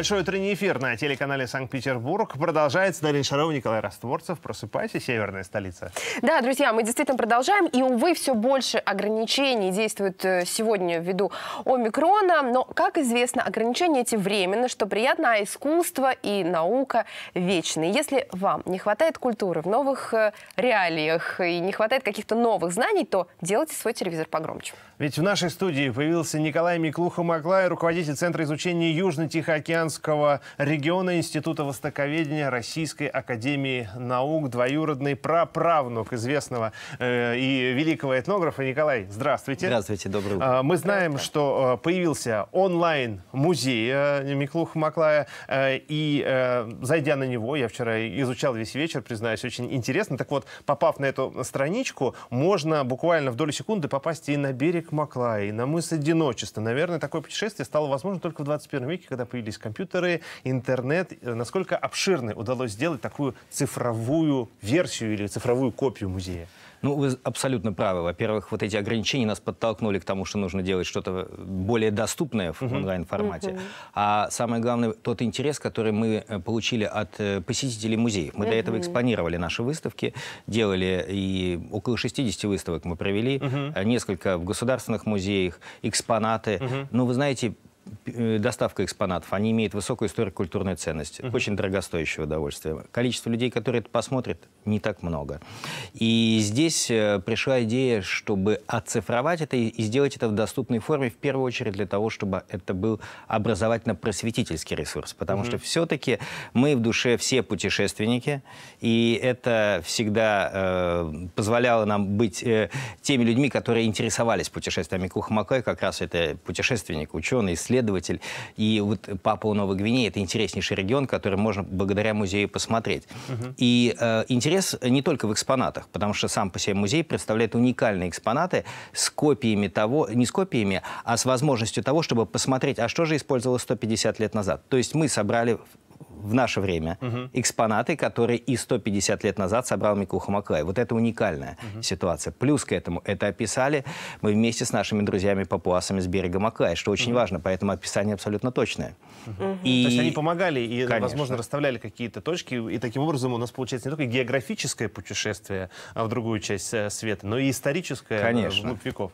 Большой утренний эфир на телеканале Санкт-Петербург продолжается. Дарья Шарова, Николай Растворцев. Просыпайся, северная столица. Да, друзья, мы действительно продолжаем. И, увы, все больше ограничений действует э, сегодня ввиду омикрона. Но, как известно, ограничения эти временно, что приятно, а искусство и наука вечны. Если вам не хватает культуры в новых э, реалиях и не хватает каких-то новых знаний, то делайте свой телевизор погромче. Ведь в нашей студии появился Николай Миклуха-Маклай, руководитель Центра изучения Южно-Тихоокеанского Тихоокеанского региона Института востоковедения Российской Академии Наук, двоюродный праправнук известного э, и великого этнографа. Николай, здравствуйте. Здравствуйте, добрый день а, Мы знаем, что э, появился онлайн-музей э, Миклуха Маклая, э, и зайдя на него, я вчера изучал весь вечер, признаюсь, очень интересно. Так вот, попав на эту страничку, можно буквально в долю секунды попасть и на берег Маклая, и на мыс Одиночества. Наверное, такое путешествие стало возможно только в 21 веке, когда появились компьютеры, интернет. Э, насколько обширной удалось сделать такую цифровую версию или цифровую копию музея? Ну, вы абсолютно правы. Во-первых, вот эти ограничения нас подтолкнули к тому, что нужно делать что-то э, более доступное в uh -huh. онлайн-формате. Uh -huh. А самое главное, тот интерес, который мы э, получили от посетителей музеев. Мы uh -huh. до этого экспонировали наши выставки, делали и около 60 выставок мы провели, uh -huh. несколько в государственных музеях, экспонаты. Uh -huh. Но вы знаете, Э, доставка экспонатов, они имеют высокую историко-культурную ценность, угу. очень дорогостоящее удовольствие. Количество людей, которые это посмотрят, не так много. И здесь э, пришла идея, чтобы оцифровать это и сделать это в доступной форме, в первую очередь для того, чтобы это был образовательно-просветительский ресурс. Потому mm-hmm. что все-таки мы в душе все путешественники, и это всегда э, позволяло нам быть э, теми людьми, которые интересовались путешествиями. Кухмакай как раз это путешественник, ученый, исследователь. И вот Папуа Новой Гвинеи — это интереснейший регион, который можно благодаря музею посмотреть. Mm-hmm. И э, интересно интерес не только в экспонатах, потому что сам по себе музей представляет уникальные экспонаты с копиями того, не с копиями, а с возможностью того, чтобы посмотреть, а что же использовалось 150 лет назад. То есть мы собрали в наше время угу. экспонаты, которые и 150 лет назад собрал Микуха Маклай. Вот это уникальная угу. ситуация. Плюс к этому это описали мы вместе с нашими друзьями-папуасами с берега Маклая, что очень угу. важно, поэтому описание абсолютно точное. Угу. И... То есть они помогали и, Конечно. возможно, расставляли какие-то точки, и таким образом у нас получается не только географическое путешествие а в другую часть э, света, но и историческое э, Конечно. вглубь веков.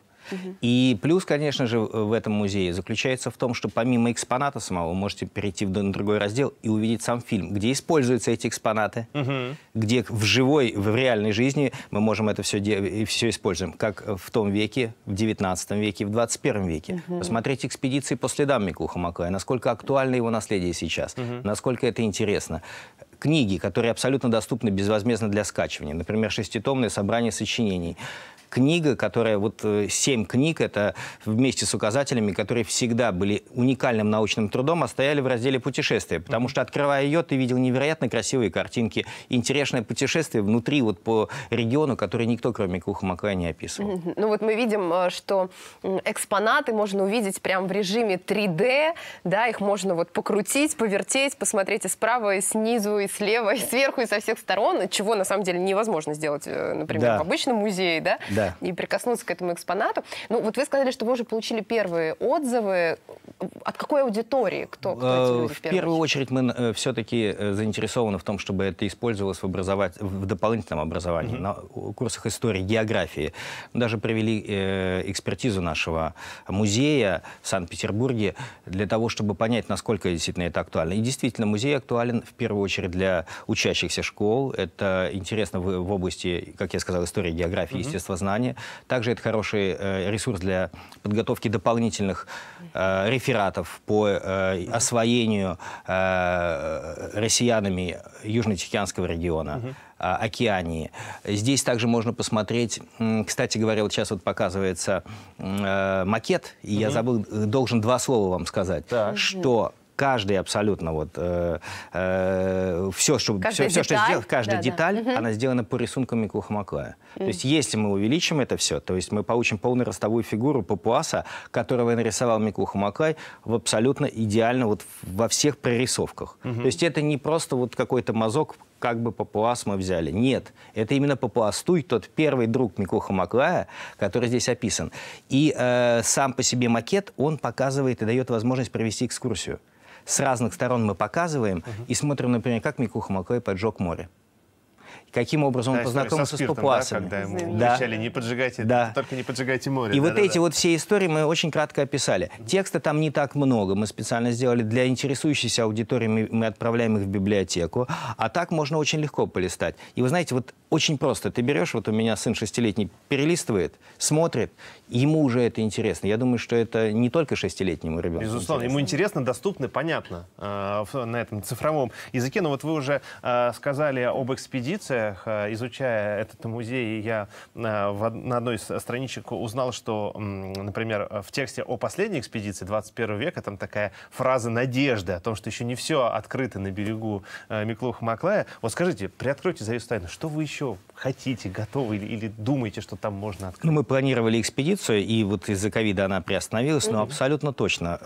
И плюс, конечно же, в этом музее заключается в том, что помимо экспоната самого, вы можете перейти в другой раздел и увидеть сам фильм, где используются эти экспонаты, угу. где в живой, в реальной жизни мы можем это все, и все используем, как в том веке, в 19 веке, в 21 веке. Угу. Посмотреть экспедиции по следам Миклуха Маклая, насколько актуально его наследие сейчас, угу. насколько это интересно книги, которые абсолютно доступны безвозмездно для скачивания. Например, шеститомное собрание сочинений книга, которая вот э, семь книг, это вместе с указателями, которые всегда были уникальным научным трудом, а стояли в разделе путешествия. Потому что, открывая ее, ты видел невероятно красивые картинки, интересное путешествие внутри, вот по региону, который никто, кроме Кухмака, не описывал. Ну вот мы видим, э, что экспонаты можно увидеть прямо в режиме 3D, да, их можно вот покрутить, повертеть, посмотреть и справа, и снизу, и слева, и сверху, и со всех сторон, чего на самом деле невозможно сделать, э, например, да. в обычном музее, да? да. и прикоснуться к этому экспонату. Ну, вот вы сказали, что вы уже получили первые отзывы. От какой аудитории? Кто, кто эти люди э, в, в первую, очередь? очередь мы э, все-таки э, заинтересованы в том, чтобы это использовалось в, образовать... в дополнительном образовании, mm -hmm. на курсах истории, географии. Мы даже провели э, экспертизу нашего музея в Санкт-Петербурге для того, чтобы понять, насколько действительно это актуально. И действительно, музей актуален в первую очередь для учащихся школ. Это интересно в, в области, как я сказал, истории, географии, mm -hmm. естествознания знания. Также это хороший э, ресурс для подготовки дополнительных э, рефератов по э, освоению россиянами Южно-Тихоокеанского региона. Океании. Здесь также можно посмотреть, кстати говоря, вот сейчас вот показывается э, макет, и угу. я забыл, должен два слова вам сказать, так. что каждый абсолютно вот э, э, все, что, все, все, что сделал, каждая да, деталь, да. она сделана по рисунку Микуха Маклая. Mm. То есть если мы увеличим это все, то есть мы получим полную ростовую фигуру папуаса, которого нарисовал Микуха Маклай в абсолютно идеально вот во всех прорисовках. Mm -hmm. То есть это не просто вот какой-то мазок, как бы папуас мы взяли. Нет, это именно Папуастуй, тот первый друг Микуха Маклая, который здесь описан. И э, сам по себе макет, он показывает и дает возможность провести экскурсию с разных сторон мы показываем uh и смотрим, например, как Микуха Макой поджег море каким образом да, он познакомился спиртом, с папуасами. Да, когда ему да. не поджигайте, да. только не поджигайте море. И да, вот да, эти да. вот все истории мы очень кратко описали. Текста там не так много, мы специально сделали для интересующейся аудитории, мы, мы отправляем их в библиотеку, а так можно очень легко полистать. И вы знаете, вот очень просто, ты берешь, вот у меня сын шестилетний перелистывает, смотрит, ему уже это интересно. Я думаю, что это не только шестилетнему ребенку. Безусловно, интересно. ему интересно, доступно, понятно э, на этом цифровом языке. Но вот вы уже э, сказали об экспедиции, экспедициях, э, изучая этот музей, я э, на одной из страничек узнал, что, например, в тексте о последней экспедиции 21 века там такая фраза надежды о том, что еще не все открыто на берегу э, Миклуха Маклая. Вот скажите, приоткройте завесу тайны, что вы еще хотите, готовы или, или думаете, что там можно открыть? Ну, мы планировали экспедицию, и вот из-за ковида она приостановилась, mm -hmm. но абсолютно точно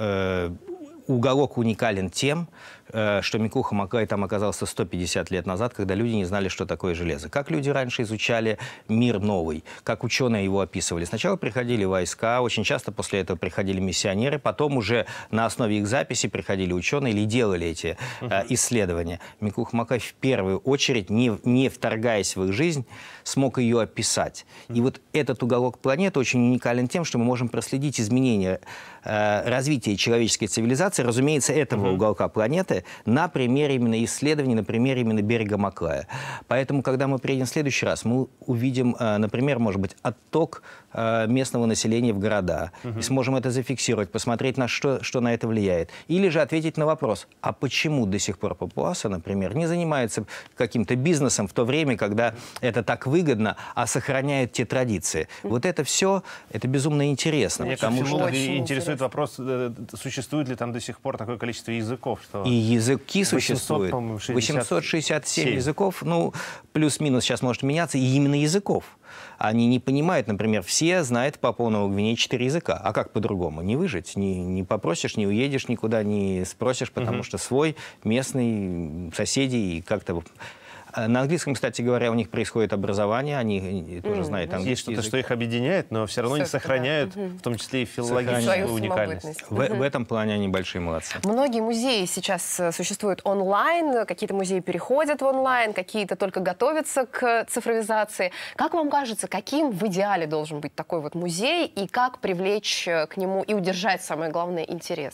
уголок уникален тем, э, что Микуха Макай там оказался 150 лет назад, когда люди не знали, что такое железо. Как люди раньше изучали мир новый, как ученые его описывали. Сначала приходили войска, очень часто после этого приходили миссионеры, потом уже на основе их записи приходили ученые или делали эти э, исследования. Микуха Макай в первую очередь, не, не вторгаясь в их жизнь, смог ее описать. И вот этот уголок планеты очень уникален тем, что мы можем проследить изменения э, развития человеческой цивилизации иллюстрация, разумеется, этого угу. уголка планеты на примере именно исследований, на примере именно берега Маклая. Поэтому, когда мы приедем в следующий раз, мы увидим, э, например, может быть, отток э, местного населения в города. Угу. И сможем это зафиксировать, посмотреть, на что, что на это влияет. Или же ответить на вопрос, а почему до сих пор Папуаса, например, не занимается каким-то бизнесом в то время, когда это так выгодно, а сохраняет те традиции. Вот это все, это безумно интересно. Мне потому что... интересует интересно. вопрос, э, существует ли там до сих сих пор такое количество языков, что... И языки 800, существуют. 60... 867 7. языков, ну, плюс-минус сейчас может меняться, и именно языков. Они не понимают, например, все знают Папуа Новой Гвинеи четыре языка. А как по-другому? Не выжить, не, не попросишь, не уедешь никуда, не спросишь, потому угу. что свой, местный, соседи, и как-то Э, на английском, кстати говоря, у них происходит образование, они э, тоже mm. знают ну, английский. Есть что-то, что их объединяет, но все равно все, они сохраняют, да. в том числе и филологическую уникальность. В, в этом плане они большие молодцы. Многие музеи сейчас э, существуют онлайн, какие-то музеи переходят в онлайн, какие-то только готовятся к цифровизации. Как вам кажется, каким в идеале должен быть такой вот музей и как привлечь к нему и удержать, самое главное, интерес?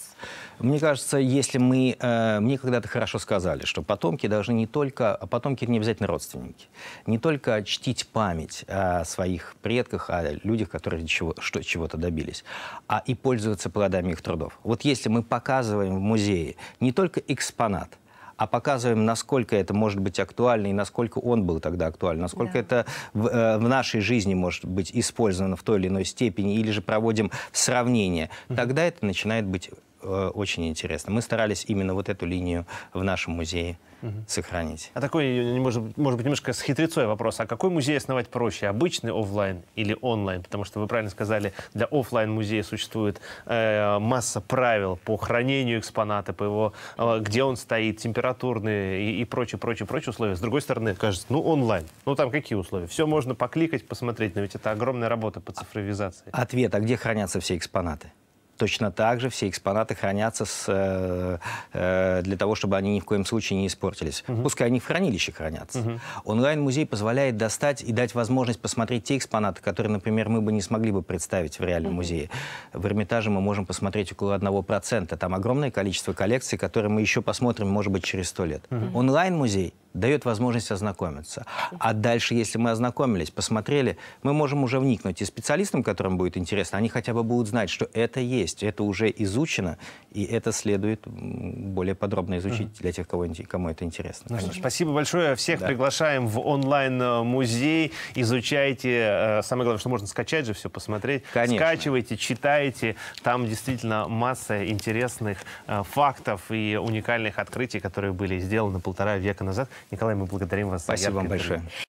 Мне кажется, если мы... мне когда-то хорошо сказали, что потомки должны не только... А потомки это не обязательно родственники. Не только чтить память о своих предках, о людях, которые чего, что, чего-то добились, а и пользоваться плодами их трудов. Вот если мы показываем в музее не только экспонат, а показываем, насколько это может быть актуально и насколько он был тогда актуален, насколько да. это в, э, в нашей жизни может быть использовано в той или иной степени, или же проводим сравнение, mm-hmm. тогда это начинает быть э, очень интересно. Мы старались именно вот эту линию в нашем музее угу. сохранить. А такой, может, может быть, немножко с хитрецой вопрос. А какой музей основать проще? Обычный офлайн или онлайн? Потому что вы правильно сказали, для офлайн музея существует э, масса правил по хранению экспоната, по его, э, где он стоит, температурные и, и прочее, прочее, прочее условия. С другой стороны, кажется, ну онлайн. Ну там какие условия? Все можно покликать, посмотреть, но ведь это огромная работа по цифровизации. Ответ, а где хранятся все экспонаты? Точно так же все экспонаты хранятся с, э, э, для того, чтобы они ни в коем случае не испортились. Угу. Пускай они в хранилище хранятся. Угу. Онлайн-музей позволяет достать и дать возможность посмотреть те экспонаты, которые, например, мы бы не смогли бы представить в реальном угу. музее. В Эрмитаже мы можем посмотреть около 1%. Там огромное количество коллекций, которые мы еще посмотрим, может быть, через сто лет. Угу. Онлайн-музей – дает возможность ознакомиться. А дальше, если мы ознакомились, посмотрели, мы можем уже вникнуть. И специалистам, которым будет интересно, они хотя бы будут знать, что это есть, это уже изучено, и это следует более подробно изучить для тех, кого, кому это интересно. Ну, спасибо большое. Всех да. приглашаем в онлайн-музей. Изучайте. Э, самое главное, что можно скачать же все, посмотреть. Конечно. Скачивайте, читайте. Там действительно масса интересных э, фактов и уникальных открытий, которые были сделаны полтора века назад Николай, мы благодарим вас. Спасибо за вам большое.